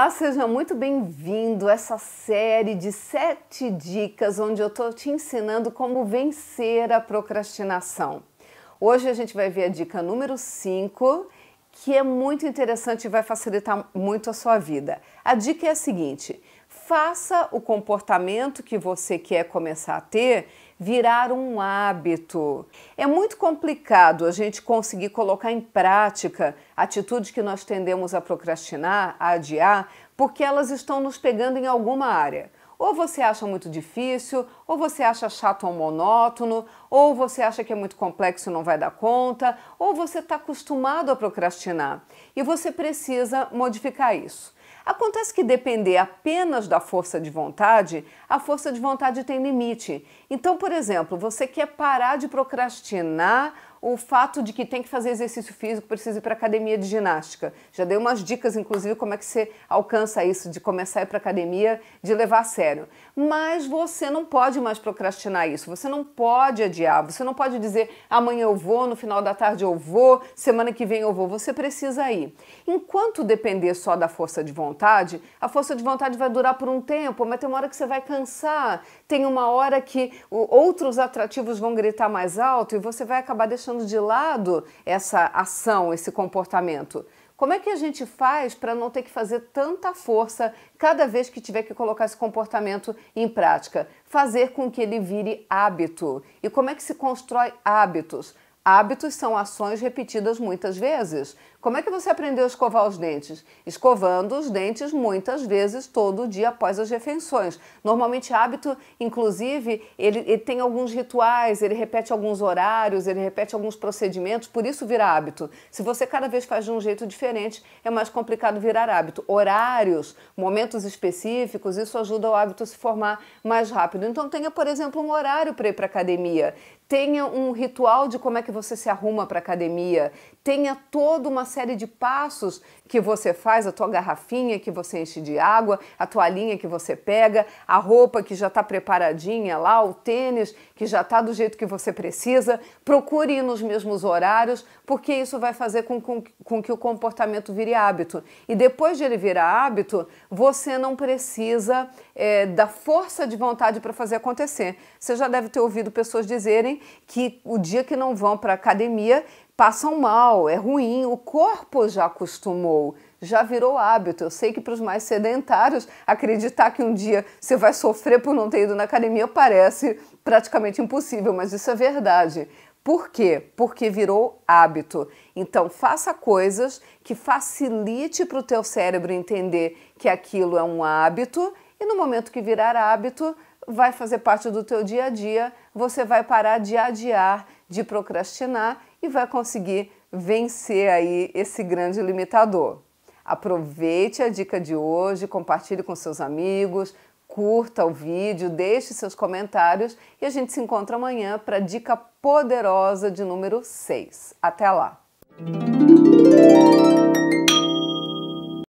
Olá, seja muito bem-vindo a essa série de sete dicas onde eu estou te ensinando como vencer a procrastinação. Hoje a gente vai ver a dica número 5, que é muito interessante e vai facilitar muito a sua vida. A dica é a seguinte: Faça o comportamento que você quer começar a ter virar um hábito. É muito complicado a gente conseguir colocar em prática atitudes que nós tendemos a procrastinar, a adiar, porque elas estão nos pegando em alguma área ou você acha muito difícil, ou você acha chato ou monótono, ou você acha que é muito complexo e não vai dar conta, ou você está acostumado a procrastinar e você precisa modificar isso. Acontece que depender apenas da força de vontade, a força de vontade tem limite. Então, por exemplo, você quer parar de procrastinar o fato de que tem que fazer exercício físico, precisa ir para academia de ginástica. Já dei umas dicas, inclusive, como é que você alcança isso, de começar a ir para academia, de levar a sério. Mas você não pode mais procrastinar isso, você não pode adiar, você não pode dizer amanhã eu vou, no final da tarde eu vou, semana que vem eu vou. Você precisa ir. Enquanto depender só da força de vontade, a força de vontade vai durar por um tempo, mas tem uma hora que você vai cansar, tem uma hora que outros atrativos vão gritar mais alto e você vai acabar deixando deixando de lado essa ação, esse comportamento. Como é que a gente faz para não ter que fazer tanta força cada vez que tiver que colocar esse comportamento em prática? Fazer com que ele vire hábito. E como é que se constrói hábitos? Hábitos são ações repetidas muitas vezes. Como é que você aprendeu a escovar os dentes? Escovando os dentes muitas vezes todo dia após as refeições. Normalmente hábito, inclusive, ele, ele, tem alguns rituais, ele repete alguns horários, ele repete alguns procedimentos, por isso vira hábito. Se você cada vez faz de um jeito diferente, é mais complicado virar hábito. Horários, momentos específicos, isso ajuda o hábito a se formar mais rápido. Então tenha, por exemplo, um horário para ir para academia, tenha um ritual de como é que você se arruma para academia, tenha toda uma série de passos que você faz, a tua garrafinha que você enche de água, a toalhinha que você pega, a roupa que já está preparadinha lá, o tênis que já está do jeito que você precisa. Procure ir nos mesmos horários, porque isso vai fazer com, com, com que o comportamento vire hábito. E depois de ele virar hábito, você não precisa é, da força de vontade para fazer acontecer. Você já deve ter ouvido pessoas dizerem que o dia que não vão para a academia passam mal, é ruim, o corpo já acostumou, já virou hábito. Eu sei que para os mais sedentários, acreditar que um dia você vai sofrer por não ter ido na academia parece praticamente impossível, mas isso é verdade. Por quê? Porque virou hábito. Então faça coisas que facilite para o teu cérebro entender que aquilo é um hábito e no momento que virar hábito, vai fazer parte do teu dia a dia, você vai parar de adiar, de procrastinar e vai conseguir vencer aí esse grande limitador. Aproveite a dica de hoje, compartilhe com seus amigos, curta o vídeo, deixe seus comentários e a gente se encontra amanhã para a dica poderosa de número 6. Até lá!